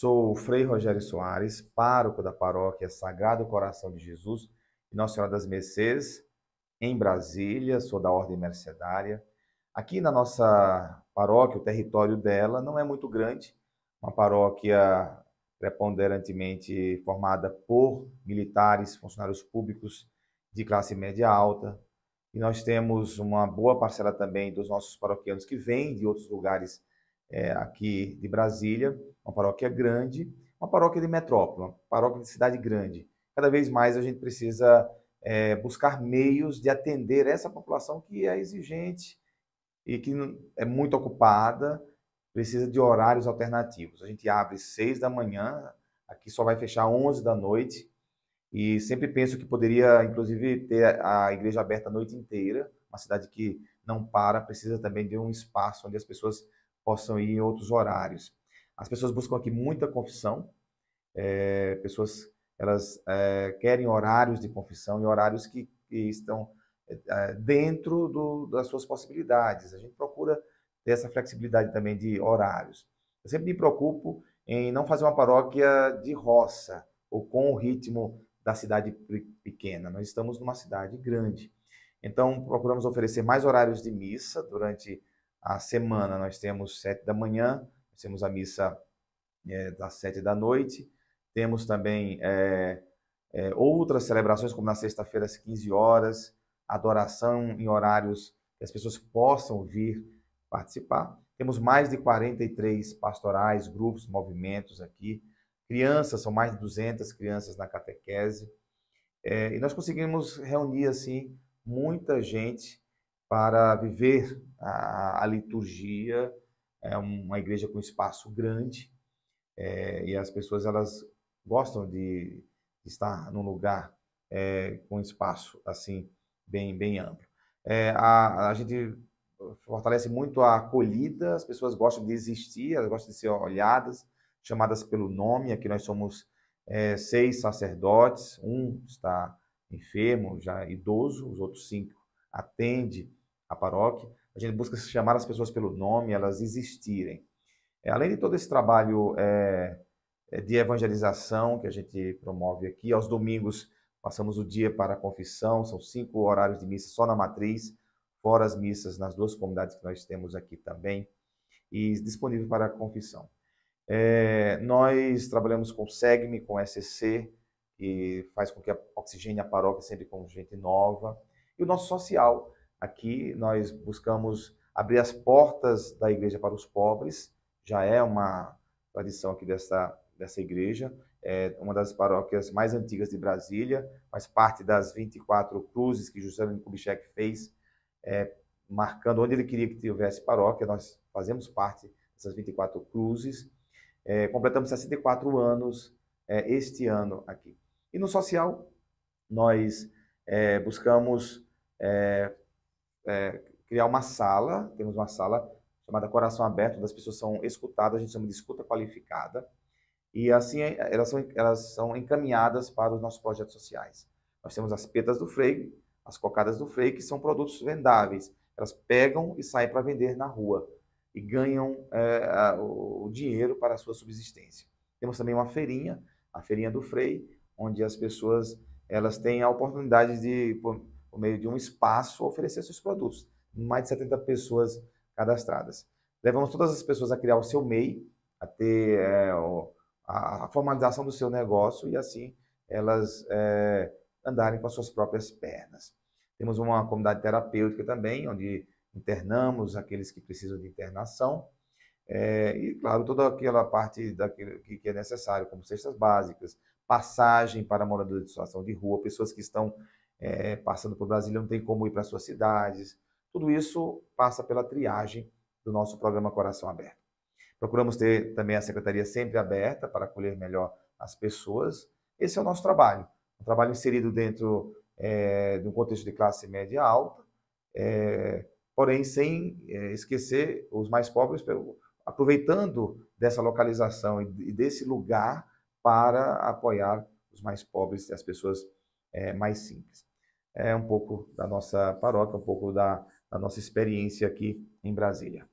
Sou Frei Rogério Soares, pároco da paróquia Sagrado Coração de Jesus e Nossa Senhora das Mercês, em Brasília, sou da Ordem Mercedária. Aqui na nossa paróquia, o território dela não é muito grande, uma paróquia preponderantemente formada por militares, funcionários públicos de classe média alta. E nós temos uma boa parcela também dos nossos paroquianos que vêm de outros lugares é, aqui de Brasília, uma paróquia grande, uma paróquia de metrópole, uma paróquia de cidade grande. Cada vez mais a gente precisa é, buscar meios de atender essa população que é exigente e que é muito ocupada, precisa de horários alternativos. A gente abre seis da manhã, aqui só vai fechar onze da noite, e sempre penso que poderia, inclusive, ter a igreja aberta a noite inteira, uma cidade que não para, precisa também de um espaço onde as pessoas possam ir em outros horários. As pessoas buscam aqui muita confissão, é, pessoas elas é, querem horários de confissão e horários que, que estão é, dentro do, das suas possibilidades. A gente procura ter essa flexibilidade também de horários. Eu sempre me preocupo em não fazer uma paróquia de roça ou com o ritmo da cidade pequena. Nós estamos numa cidade grande. Então, procuramos oferecer mais horários de missa durante a semana. Nós temos sete da manhã, temos a missa é, das sete da noite, temos também é, é, outras celebrações, como na sexta-feira às 15 horas, adoração em horários que as pessoas possam vir participar. Temos mais de 43 pastorais, grupos, movimentos aqui. Crianças, são mais de 200 crianças na catequese. É, e nós conseguimos reunir, assim, muita gente para viver a, a liturgia. É uma igreja com espaço grande é, e as pessoas elas gostam de estar num lugar é, com espaço assim bem bem amplo. É, a, a gente fortalece muito a acolhida, as pessoas gostam de existir, elas gostam de ser olhadas, chamadas pelo nome. Aqui nós somos é, seis sacerdotes, um está enfermo, já idoso, os outros cinco atende paróquia. A gente busca chamar as pessoas pelo nome, elas existirem. É, além de todo esse trabalho é, é, de evangelização que a gente promove aqui, aos domingos passamos o dia para a confissão, são cinco horários de missa só na matriz, fora as missas nas duas comunidades que nós temos aqui também, e disponível para a confissão. É, nós trabalhamos com SEGME, com SCC, que faz com que a oxigênio a paróquia sempre com gente nova, e o nosso social, Aqui nós buscamos abrir as portas da igreja para os pobres, já é uma tradição aqui dessa, dessa igreja, é uma das paróquias mais antigas de Brasília, faz parte das 24 cruzes que José Kubitschek fez, é, marcando onde ele queria que tivesse paróquia, nós fazemos parte dessas 24 cruzes, é, completamos 64 anos é, este ano aqui. E no social, nós é, buscamos é, é, criar uma sala, temos uma sala chamada Coração Aberto, das pessoas são escutadas, a gente chama de escuta qualificada, e assim é, elas são, elas são encaminhadas para os nossos projetos sociais. Nós temos as petas do freio, as cocadas do freio, que são produtos vendáveis. Elas pegam e saem para vender na rua e ganham é, o dinheiro para a sua subsistência. Temos também uma feirinha, a feirinha do freio, onde as pessoas elas têm a oportunidade de por meio de um espaço, oferecer seus produtos. Mais de 70 pessoas cadastradas. Levamos todas as pessoas a criar o seu MEI, a ter é, a formalização do seu negócio e assim elas é, andarem com as suas próprias pernas. Temos uma comunidade terapêutica também, onde internamos aqueles que precisam de internação. É, e, claro, toda aquela parte daquilo que, é necessário, como cestas básicas, passagem para moradores de situação de rua, pessoas que estão é, passando por Brasília, não tem como ir para suas cidades. Tudo isso passa pela triagem do nosso programa Coração Aberto. Procuramos ter também a secretaria sempre aberta para acolher melhor as pessoas. Esse é o nosso trabalho, um trabalho inserido dentro é, de um contexto de classe média alta, é, porém sem é, esquecer os mais pobres, pelo, aproveitando dessa localização e desse lugar para apoiar os mais pobres e as pessoas é, mais simples é, um pouco da nossa paróquia, um pouco da, da nossa experiência aqui em Brasília.